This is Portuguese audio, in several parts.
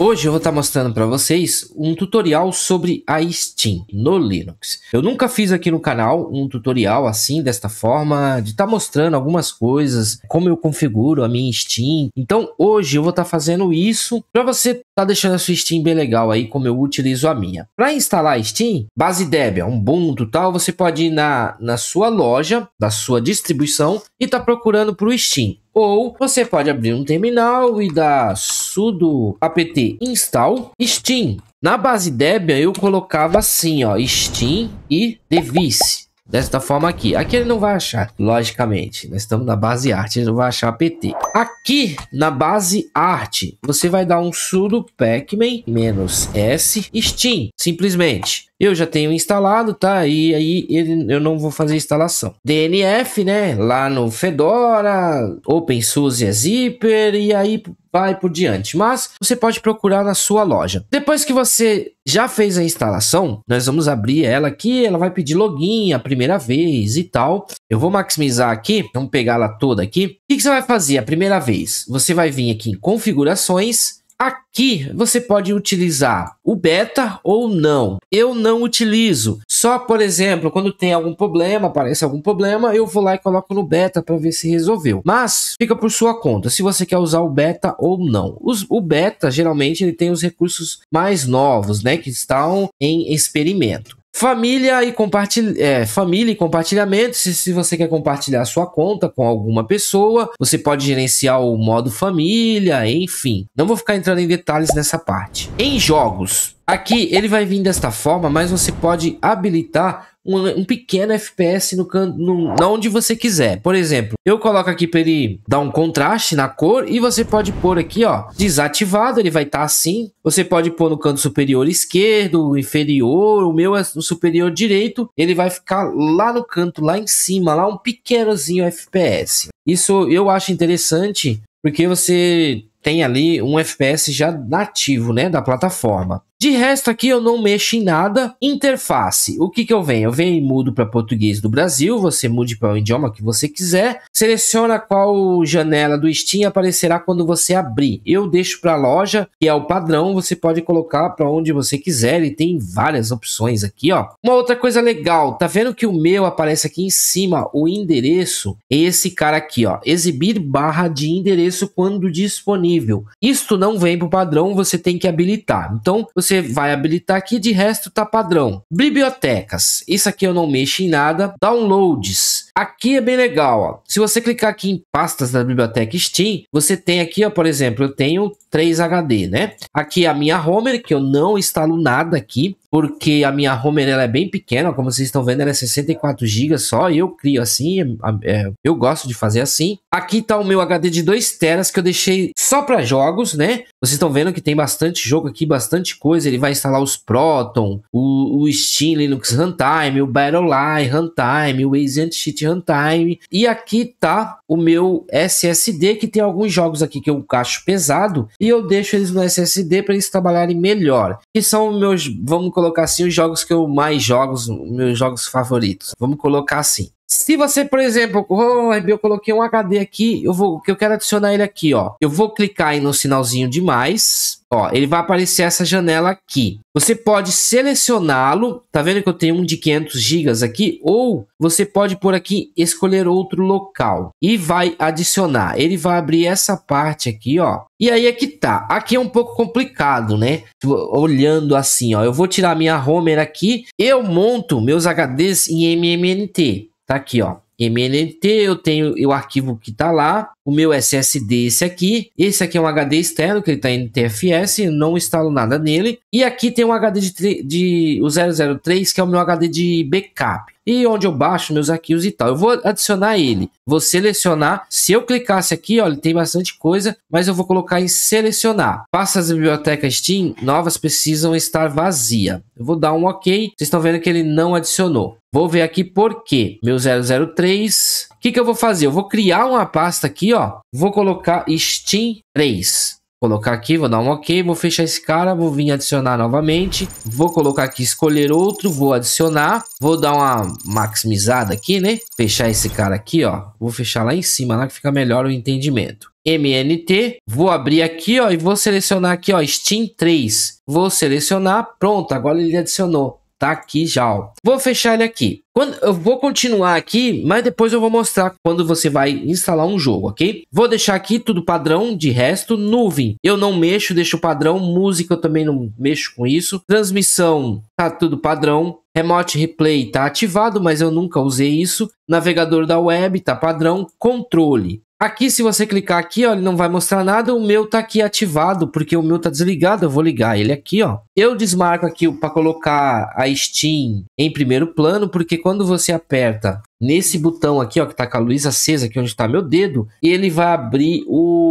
Hoje eu vou estar tá mostrando para vocês um tutorial sobre a Steam no Linux. Eu nunca fiz aqui no canal um tutorial assim, desta forma, de estar tá mostrando algumas coisas, como eu configuro a minha Steam. Então hoje eu vou estar tá fazendo isso para você estar tá deixando a sua Steam bem legal aí, como eu utilizo a minha. Para instalar a Steam, base Debian, Ubuntu e tal, você pode ir na, na sua loja, da sua distribuição e tá procurando por Steam. Ou você pode abrir um terminal e dar sudo apt install Steam. Na base Debian eu colocava assim, ó, Steam e device desta forma aqui. Aqui ele não vai achar, logicamente. Nós né? estamos na base arte, ele não vai achar apt Aqui na base arte, você vai dar um sudo pacman-s steam, simplesmente. Eu já tenho instalado, tá? E aí ele, eu não vou fazer instalação. DNF, né? Lá no Fedora, OpenSUSE é Zipper e aí vai por diante. Mas você pode procurar na sua loja. Depois que você já fez a instalação, nós vamos abrir ela aqui. Ela vai pedir login a primeira vez e tal. Eu vou maximizar aqui. Vamos pegar ela toda aqui. O que, que você vai fazer a primeira vez? Você vai vir aqui em configurações Aqui você pode utilizar o beta ou não. Eu não utilizo. Só, por exemplo, quando tem algum problema, aparece algum problema, eu vou lá e coloco no beta para ver se resolveu. Mas fica por sua conta se você quer usar o beta ou não. Os, o beta geralmente ele tem os recursos mais novos, né, que estão em experimento. Família e, compartilha, é, família e compartilhamento. Se, se você quer compartilhar sua conta com alguma pessoa, você pode gerenciar o modo família, enfim. Não vou ficar entrando em detalhes nessa parte. Em jogos, Aqui ele vai vir desta forma, mas você pode habilitar um, um pequeno FPS no, canto, no, onde você quiser. Por exemplo, eu coloco aqui para ele dar um contraste na cor e você pode pôr aqui, ó, desativado, ele vai estar tá assim. Você pode pôr no canto superior esquerdo, inferior, o meu é no superior direito, ele vai ficar lá no canto, lá em cima, lá um pequenozinho FPS. Isso eu acho interessante porque você tem ali um FPS já nativo, né, da plataforma. De resto aqui eu não mexo em nada. Interface. O que que eu venho? Eu venho e mudo para português do Brasil, você mude para o idioma que você quiser. Seleciona qual janela do Steam aparecerá quando você abrir. Eu deixo para a loja, que é o padrão, você pode colocar para onde você quiser e tem várias opções aqui, ó. Uma outra coisa legal, tá vendo que o meu aparece aqui em cima, o endereço, é esse cara aqui, ó, exibir barra de endereço quando disponível. Isto não vem o padrão, você tem que habilitar. Então, você você vai habilitar aqui, de resto tá padrão. Bibliotecas, isso aqui eu não mexo em nada. Downloads, Aqui é bem legal, ó. Se você clicar aqui em pastas da biblioteca Steam, você tem aqui, ó, por exemplo, eu tenho 3 HD, né? Aqui é a minha Homer, que eu não instalo nada aqui, porque a minha Homer ela é bem pequena, como vocês estão vendo, ela é 64 GB só, eu crio assim, é, é, eu gosto de fazer assim. Aqui tá o meu HD de 2 teras que eu deixei só para jogos, né? Vocês estão vendo que tem bastante jogo aqui, bastante coisa, ele vai instalar os Proton, o, o Steam Linux Runtime, o Battle Lie Runtime, o Waze Anti-Cheat runtime. E aqui tá o meu SSD, que tem alguns jogos aqui que eu caixo pesado, e eu deixo eles no SSD para eles trabalharem melhor. Que são meus, vamos colocar assim, os jogos que eu mais jogo, meus jogos favoritos. Vamos colocar assim. Se você, por exemplo, oh, eu coloquei um HD aqui, eu vou, que eu quero adicionar ele aqui, ó. Eu vou clicar aí no sinalzinho de mais, ó. Ele vai aparecer essa janela aqui. Você pode selecioná-lo, tá vendo que eu tenho um de 500 GB aqui, ou você pode por aqui escolher outro local e vai adicionar. Ele vai abrir essa parte aqui, ó. E aí é que tá. Aqui é um pouco complicado, né? Tipo, olhando assim, ó. Eu vou tirar minha Homer aqui. Eu monto meus HDs em MMNT. Tá aqui, ó. MNT, eu tenho o arquivo que tá lá, o meu SSD esse aqui, esse aqui é um HD externo que ele tá em TFS, não instalo nada nele, e aqui tem um HD de, de o 003 que é o meu HD de backup e onde eu baixo meus arquivos e tal. Eu vou adicionar ele, vou selecionar. Se eu clicasse aqui, olha, tem bastante coisa, mas eu vou colocar em selecionar. Passa as bibliotecas Steam, novas precisam estar vazia. Eu vou dar um OK. Vocês estão vendo que ele não adicionou. Vou ver aqui por quê. Meu 003. O que, que eu vou fazer? Eu vou criar uma pasta aqui, ó. Vou colocar Steam 3 colocar aqui, vou dar um ok, vou fechar esse cara, vou vir adicionar novamente, vou colocar aqui escolher outro, vou adicionar, vou dar uma maximizada aqui, né? Fechar esse cara aqui, ó, vou fechar lá em cima, lá que fica melhor o entendimento. MNT, vou abrir aqui, ó, e vou selecionar aqui, ó, Steam 3. Vou selecionar, pronto, agora ele adicionou tá aqui já. Ó. Vou fechar ele aqui. Quando, eu vou continuar aqui, mas depois eu vou mostrar quando você vai instalar um jogo, ok? Vou deixar aqui tudo padrão, de resto, nuvem. Eu não mexo, deixo padrão. Música eu também não mexo com isso. Transmissão, tá tudo padrão. Remote Replay tá ativado, mas eu nunca usei isso. Navegador da web tá padrão. Controle, Aqui, se você clicar aqui, ó, ele não vai mostrar nada. O meu tá aqui ativado, porque o meu tá desligado. Eu vou ligar ele aqui, ó. Eu desmarco aqui para colocar a Steam em primeiro plano, porque quando você aperta nesse botão aqui, ó, que tá com a luz acesa, aqui onde tá meu dedo, ele vai abrir o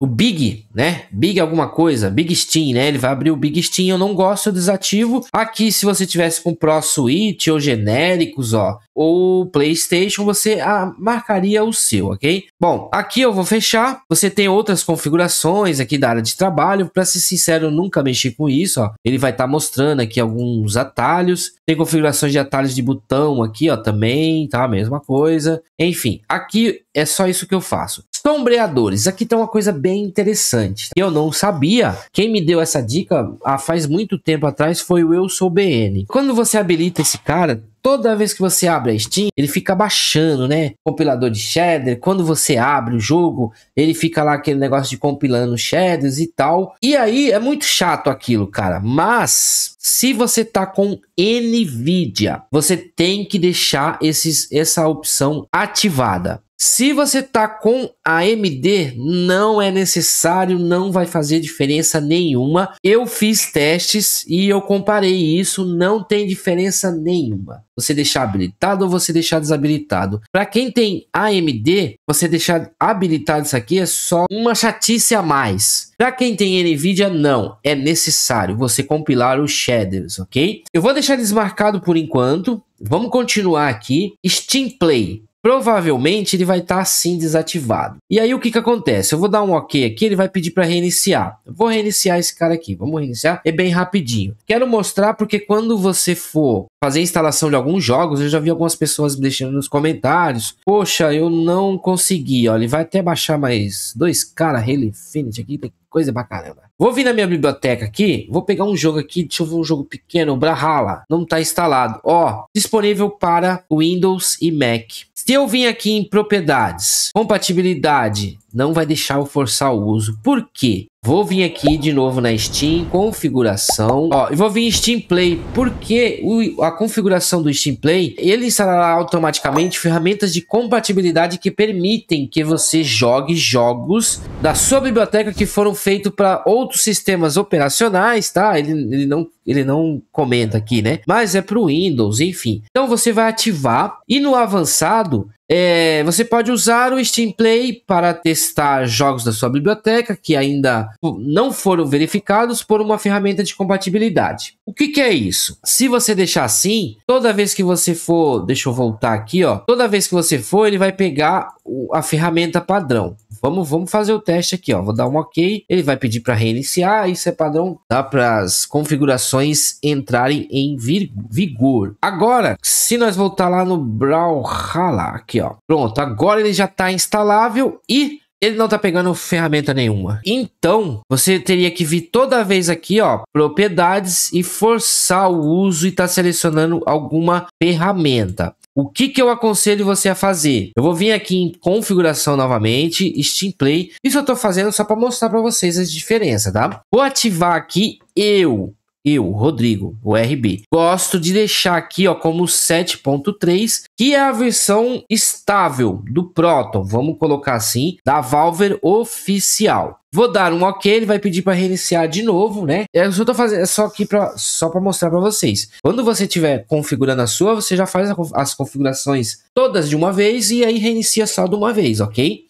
o, Big, né? Big alguma coisa, Big Steam, né? Ele vai abrir o Big Steam, eu não gosto, eu desativo. Aqui, se você tivesse com Pro Switch ou genéricos, ó, ou PlayStation, você ah, marcaria o seu, ok? Bom, aqui eu vou fechar. Você tem outras configurações aqui da área de trabalho. Para ser sincero, eu nunca mexi com isso, ó. Ele vai estar tá mostrando aqui alguns atalhos. Tem configurações de atalhos de botão aqui, ó, também, tá? Mesma coisa. Enfim, aqui é só isso que eu faço. Sombreadores. Aqui tem uma coisa bem interessante. Eu não sabia. Quem me deu essa dica há faz muito tempo atrás foi o Eu Sou BN. Quando você habilita esse cara, toda vez que você abre a Steam, ele fica baixando, né? Compilador de shader. Quando você abre o jogo, ele fica lá aquele negócio de compilando shaders e tal. E aí é muito chato aquilo, cara. Mas se você tá com Nvidia, você tem que deixar esses, essa opção ativada. Se você tá com AMD, não é necessário, não vai fazer diferença nenhuma. Eu fiz testes e eu comparei isso, não tem diferença nenhuma. Você deixar habilitado ou você deixar desabilitado. Para quem tem AMD, você deixar habilitado isso aqui é só uma chatice a mais. Para quem tem Nvidia, não, é necessário você compilar os shaders, ok? Eu vou deixar desmarcado por enquanto. Vamos continuar aqui. Steam Play provavelmente ele vai estar tá, assim desativado. E aí o que que acontece? Eu vou dar um ok aqui, ele vai pedir para reiniciar. Eu vou reiniciar esse cara aqui, vamos reiniciar, é bem rapidinho. Quero mostrar porque quando você for fazer a instalação de alguns jogos, eu já vi algumas pessoas me deixando nos comentários, poxa, eu não consegui, ó, ele vai até baixar mais dois cara Halo Infinite aqui, tem coisa pra caramba. Vou vir na minha biblioteca aqui, vou pegar um jogo aqui, deixa eu ver um jogo pequeno, o Brahala, não tá instalado. Ó, disponível para Windows e Mac. Se eu vim aqui em propriedades, compatibilidade, não vai deixar eu forçar o uso. Por quê? Vou vir aqui de novo na Steam, configuração. Ó, e vou vir em Steam Play, porque o, a configuração do Steam Play, ele instalará automaticamente ferramentas de compatibilidade que permitem que você jogue jogos da sua biblioteca que foram feitos para outros sistemas operacionais, tá? Ele, ele, não, ele não comenta aqui, né? Mas é para o Windows, enfim. Então você vai ativar e no avançado é, você pode usar o Steam Play para testar jogos da sua biblioteca que ainda não foram verificados por uma ferramenta de compatibilidade. O que, que é isso? Se você deixar assim, toda vez que você for, deixa eu voltar aqui, ó, toda vez que você for, ele vai pegar a ferramenta padrão. Vamos, vamos fazer o teste aqui, ó. Vou dar um OK. Ele vai pedir para reiniciar. Isso é padrão. Dá para as configurações entrarem em vigor. Agora, se nós voltar lá no Brawlhalla, aqui, ó. Pronto. Agora ele já está instalável e ele não tá pegando ferramenta nenhuma. Então, você teria que vir toda vez aqui, ó, propriedades e forçar o uso e tá selecionando alguma ferramenta. O que, que eu aconselho você a fazer? Eu vou vir aqui em configuração novamente, Steam Play. Isso eu estou fazendo só para mostrar para vocês as diferenças, tá? Vou ativar aqui eu eu, Rodrigo, o RB, gosto de deixar aqui ó, como 7.3, que é a versão estável do Proton, vamos colocar assim, da Valver oficial. Vou dar um OK, ele vai pedir para reiniciar de novo, né? É, eu só tô fazendo, é só aqui para só para mostrar para vocês. Quando você tiver configurando a sua, você já faz as configurações todas de uma vez e aí reinicia só de uma vez, OK?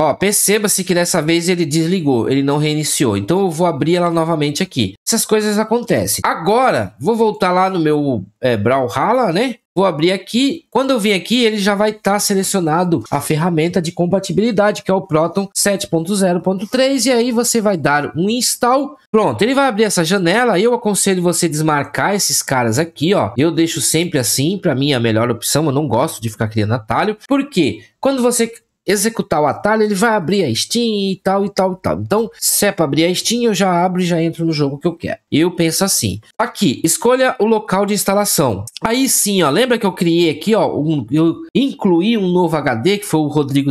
Ó, perceba-se que dessa vez ele desligou, ele não reiniciou. Então eu vou abrir ela novamente aqui. Essas coisas acontecem. Agora, vou voltar lá no meu é, Brawlhalla, né? Vou abrir aqui. Quando eu vim aqui, ele já vai estar tá selecionado a ferramenta de compatibilidade, que é o Proton 7.0.3. E aí você vai dar um install. Pronto, ele vai abrir essa janela. Eu aconselho você desmarcar esses caras aqui, ó. Eu deixo sempre assim, para mim é a melhor opção. Eu não gosto de ficar criando atalho. Por quê? Quando você executar o atalho, ele vai abrir a Steam e tal e tal e tal. Então, se é para abrir a Steam, eu já abro e já entro no jogo que eu quero. Eu penso assim. Aqui, escolha o local de instalação. Aí sim, ó, lembra que eu criei aqui, ó, um, eu incluí um novo HD que foi o Rodrigo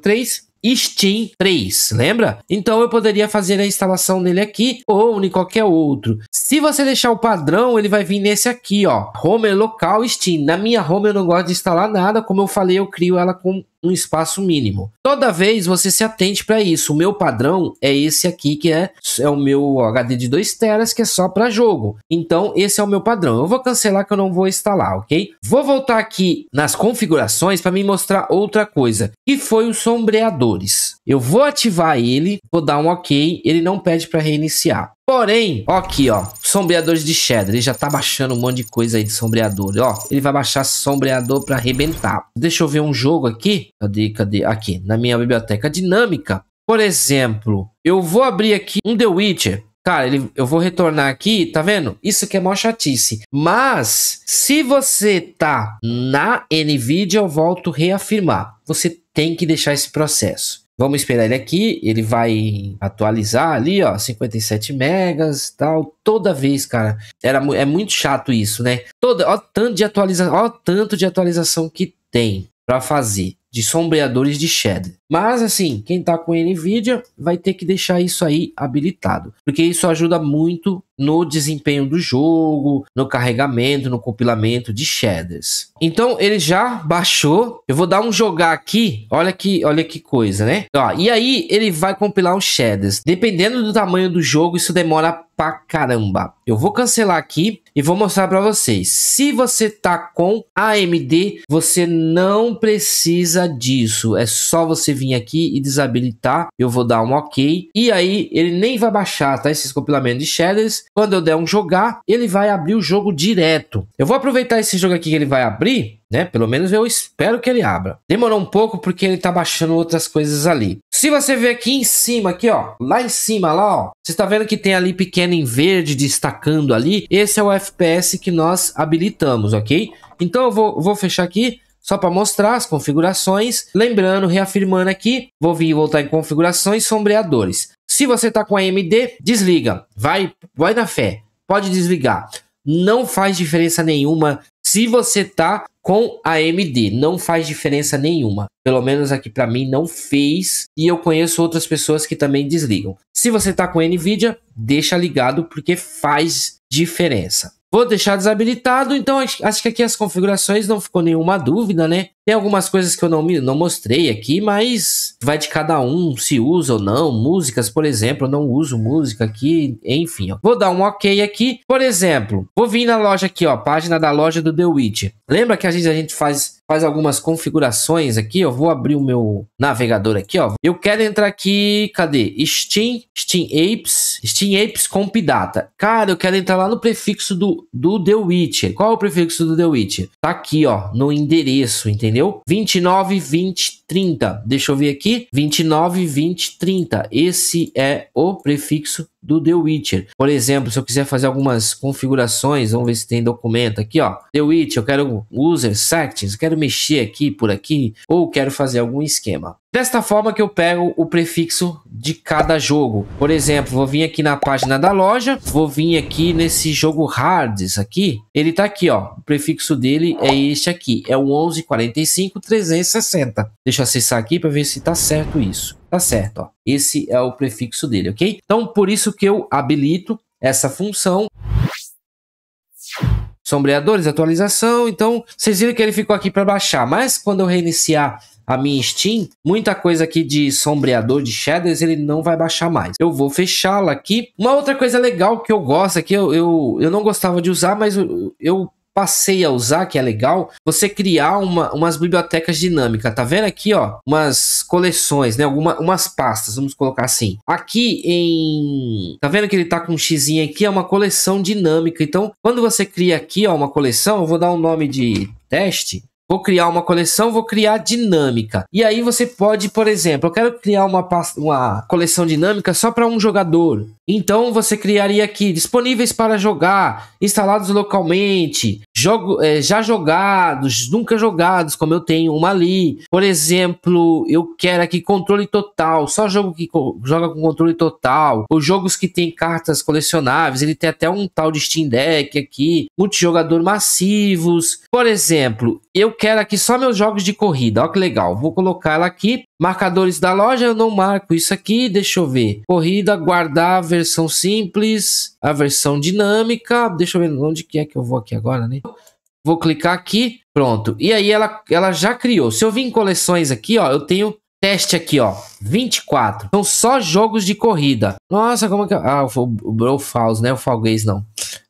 003. Steam 3, lembra? Então eu poderia fazer a instalação dele aqui ou em qualquer outro. Se você deixar o padrão, ele vai vir nesse aqui, ó. Home local Steam. Na minha home eu não gosto de instalar nada, como eu falei, eu crio ela com um espaço mínimo. Toda vez você se atente para isso. O meu padrão é esse aqui, que é, é o meu HD de 2 teras, que é só para jogo. Então, esse é o meu padrão. Eu vou cancelar que eu não vou instalar, ok? Vou voltar aqui nas configurações para me mostrar outra coisa, que foi os sombreadores. Eu vou ativar ele, vou dar um ok, ele não pede para reiniciar. Porém, ó aqui, ó, sombreadores de Shadow. Ele já tá baixando um monte de coisa aí de sombreador. Ó, ele vai baixar sombreador pra arrebentar. Deixa eu ver um jogo aqui. Cadê, cadê? Aqui, na minha biblioteca dinâmica. Por exemplo, eu vou abrir aqui um The Witcher. Cara, ele, eu vou retornar aqui, tá vendo? Isso que é mó chatice. Mas, se você tá na NVIDIA, eu volto reafirmar. Você tem que deixar esse processo. Vamos esperar ele aqui, ele vai atualizar ali, ó, 57 megas tal. Toda vez, cara, era, é muito chato isso, né? Toda, ó, tanto de atualização, ó, tanto de atualização que tem para fazer de sombreadores de shader. Mas assim, quem está com Nvidia vai ter que deixar isso aí habilitado, porque isso ajuda muito no desempenho do jogo, no carregamento, no compilamento de shaders. Então ele já baixou. Eu vou dar um jogar aqui. Olha que, olha que coisa, né? Ó, e aí ele vai compilar os shaders. Dependendo do tamanho do jogo, isso demora pra caramba. Eu vou cancelar aqui e vou mostrar para vocês. Se você tá com AMD, você não precisa disso. É só você vir aqui e desabilitar, eu vou dar um ok, e aí ele nem vai baixar, tá? Esses compilamentos de shaders, quando eu der um jogar, ele vai abrir o jogo direto. Eu vou aproveitar esse jogo aqui que ele vai abrir, né? Pelo menos eu espero que ele abra. Demorou um pouco porque ele tá baixando outras coisas ali. Se você ver aqui em cima, aqui ó, lá em cima lá, ó, você está vendo que tem ali pequeno em verde destacando ali. Esse é o FPS que nós habilitamos, ok? Então eu vou, vou fechar aqui só para mostrar as configurações. Lembrando, reafirmando aqui, vou vir e voltar em configurações sombreadores. Se você está com AMD, desliga, vai, vai na fé, pode desligar. Não faz diferença nenhuma se você está com AMD, não faz diferença nenhuma. Pelo menos aqui para mim não fez, e eu conheço outras pessoas que também desligam. Se você está com Nvidia, deixa ligado porque faz diferença. Vou deixar desabilitado, então acho que aqui as configurações não ficou nenhuma dúvida, né? Tem algumas coisas que eu não, não mostrei aqui, mas vai de cada um se usa ou não. Músicas, por exemplo, eu não uso música aqui, enfim. Ó. Vou dar um ok aqui. Por exemplo, vou vir na loja aqui, ó, página da loja do The Witch. Lembra que às vezes a gente faz, faz algumas configurações aqui, Eu Vou abrir o meu navegador aqui, ó. Eu quero entrar aqui, cadê? Steam, Steam Apes, Steam Apes Comp Data. Cara, eu quero entrar lá no prefixo do, do The Witch. Qual é o prefixo do The Witch? Tá aqui, ó, no endereço, entendeu? entendeu? 29, 20, 30. Deixa eu ver aqui. 29, 20, 30. Esse é o prefixo do The Witcher. Por exemplo, se eu quiser fazer algumas configurações, vamos ver se tem documento aqui, ó. The Witcher, eu quero user settings, quero mexer aqui por aqui ou quero fazer algum esquema. Desta forma que eu pego o prefixo de cada jogo. Por exemplo, vou vir aqui na página da loja, vou vir aqui nesse jogo Hards aqui, ele tá aqui, ó. O prefixo dele é este aqui, é o 1145360. Deixa eu acessar aqui para ver se tá certo isso. Tá certo, ó. Esse é o prefixo dele, OK? Então, por isso que eu habilito essa função sombreadores, atualização. Então, vocês viram que ele ficou aqui para baixar, mas quando eu reiniciar a minha Steam, muita coisa aqui de sombreador, de shaders, ele não vai baixar mais. Eu vou fechá-la aqui. Uma outra coisa legal que eu gosto aqui, eu, eu, eu não gostava de usar, mas eu, eu passei a usar, que é legal, você criar uma, umas bibliotecas dinâmicas, tá vendo aqui, ó, umas coleções, né, Alguma, umas pastas, vamos colocar assim. Aqui em, tá vendo que ele tá com um xizinho aqui, é uma coleção dinâmica, então, quando você cria aqui, ó, uma coleção, eu vou dar um nome de teste, vou criar uma coleção, vou criar dinâmica. E aí você pode, por exemplo, eu quero criar uma, uma coleção dinâmica só para um jogador. Então você criaria aqui disponíveis para jogar, instalados localmente, jogo, é, já jogados, nunca jogados, como eu tenho uma ali. Por exemplo, eu quero aqui controle total, só jogo que co joga com controle total, ou jogos que tem cartas colecionáveis, ele tem até um tal de Steam Deck aqui, multijogador massivos. Por exemplo, eu quero aqui só meus jogos de corrida. Ó que legal. Vou colocar ela aqui. Marcadores da loja, eu não marco isso aqui. Deixa eu ver. Corrida, guardar a versão simples, a versão dinâmica. Deixa eu ver onde que é que eu vou aqui agora, né? Vou clicar aqui. Pronto. E aí ela, ela já criou. Se eu vir em coleções aqui, ó, eu tenho teste aqui, ó. 24. São só jogos de corrida. Nossa, como é que... Ah, o, o Brofals, né? O Falguês não.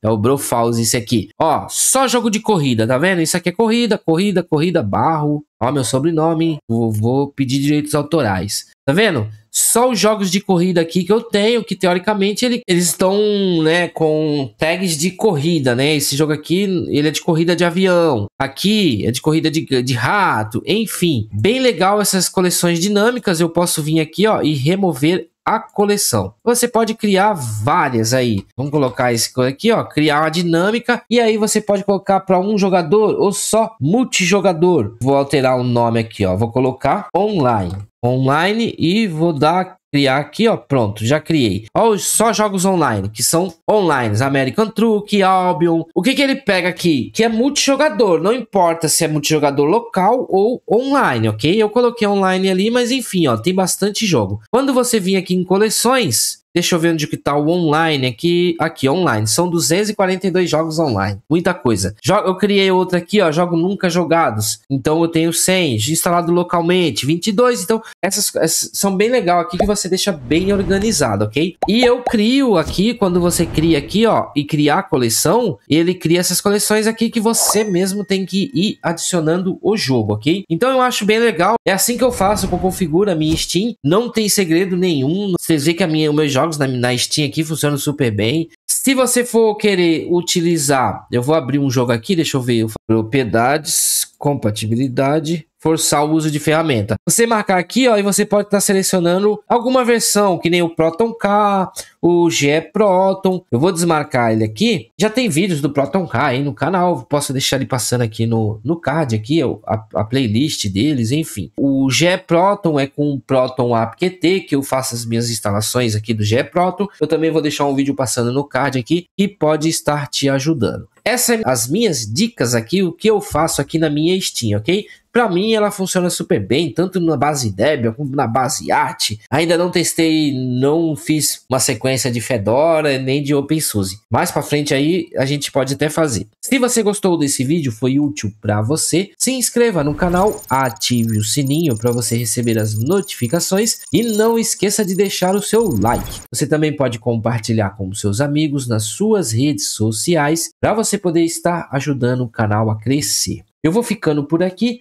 É o Brofaus esse aqui. Ó, só jogo de corrida, tá vendo? Isso aqui é corrida, corrida, corrida, barro. Ó, meu sobrenome, vou, vou pedir direitos autorais. Tá vendo? Só os jogos de corrida aqui que eu tenho, que teoricamente ele, eles estão, né, com tags de corrida, né? Esse jogo aqui, ele é de corrida de avião. Aqui é de corrida de, de rato, enfim. Bem legal essas coleções dinâmicas. Eu posso vir aqui, ó, e remover a coleção. Você pode criar várias aí. Vamos colocar esse aqui, ó, criar uma dinâmica e aí você pode colocar para um jogador ou só multijogador. Vou alterar o nome aqui, ó. Vou colocar online online e vou dar criar aqui, ó, pronto, já criei. Ó, só jogos online, que são online, American Truck, Albion. O que que ele pega aqui? Que é multijogador, não importa se é multijogador local ou online, ok? Eu coloquei online ali, mas enfim, ó, tem bastante jogo. Quando você vir aqui em coleções, Deixa eu ver onde que tá o online aqui. Aqui, online. São 242 jogos online. Muita coisa. Eu criei outro aqui, ó. Jogo nunca jogados. Então eu tenho 100 instalado localmente. 22. Então essas, essas são bem legal aqui que você deixa bem organizado, ok? E eu crio aqui, quando você cria aqui, ó. E criar a coleção, ele cria essas coleções aqui que você mesmo tem que ir adicionando o jogo, ok? Então eu acho bem legal. É assim que eu faço, que eu configuro a minha Steam. Não tem segredo nenhum. Vocês veem que a minha, o meu jogo jogos na, na Steam aqui funcionam super bem. Se você for querer utilizar, eu vou abrir um jogo aqui, deixa eu ver, eu propriedades, compatibilidade, forçar o uso de ferramenta. Você marcar aqui, ó, e você pode estar tá selecionando alguma versão, que nem o Proton K, o GE Proton. Eu vou desmarcar ele aqui. Já tem vídeos do Proton K aí no canal, posso deixar ele passando aqui no, no card aqui, a, a playlist deles, enfim. O GE Proton é com o Proton Qt que eu faço as minhas instalações aqui do GE Proton. Eu também vou deixar um vídeo passando no card aqui, que pode estar te ajudando. Essas são é as minhas dicas aqui, o que eu faço aqui na minha Steam, ok? Para mim, ela funciona super bem, tanto na base Debian como na base Art. Ainda não testei, não fiz uma sequência de Fedora nem de OpenSUSE. Mais para frente aí a gente pode até fazer. Se você gostou desse vídeo, foi útil para você, se inscreva no canal, ative o sininho para você receber as notificações e não esqueça de deixar o seu like. Você também pode compartilhar com seus amigos nas suas redes sociais para você poder estar ajudando o canal a crescer. Eu vou ficando por aqui